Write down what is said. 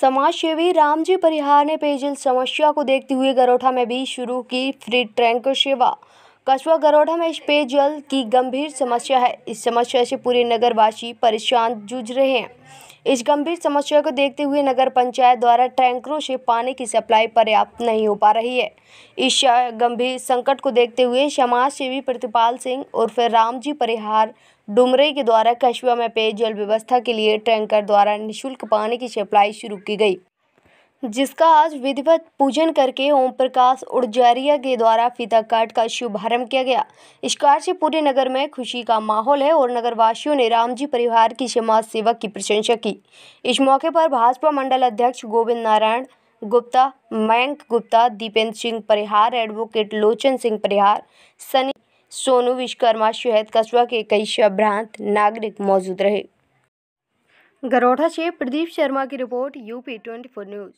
समाज सेवी रामजी परिहार ने पेयजल समस्या को देखते हुए गरोठा में भी शुरू की फ्री ट्रैंकर सेवा कछुआ गरोठा में पेयजल की गंभीर समस्या है इस समस्या से पूरे नगरवासी परेशान जूझ रहे हैं इस गंभीर समस्या को देखते हुए नगर पंचायत द्वारा टैंकरों से पानी की सप्लाई पर्याप्त नहीं हो पा रही है इस गंभीर संकट को देखते हुए समाज सेवी प्रतिपाल सिंह और फिर रामजी परिहार डुमरे के द्वारा कछुआ में पेयजल व्यवस्था के लिए टैंकर द्वारा निःशुल्क पानी की सप्लाई शुरू की गई जिसका आज विधिवत पूजन करके ओम प्रकाश उर्जारिया के द्वारा फीता काट का शुभारंभ किया गया इस कार्य से पूरे नगर में खुशी का माहौल है और नगरवासियों ने रामजी परिवार की समाज सेवक की प्रशंसा की इस मौके पर भाजपा मंडल अध्यक्ष गोविंद नारायण गुप्ता मयंक गुप्ता दीपेंद्र सिंह परिहार एडवोकेट लोचन सिंह परिहार सनी सोनू विश्वकर्मा शहद कस्बा के कई भ्रांत नागरिक मौजूद रहे गरोठा से प्रदीप शर्मा की report UP twenty four news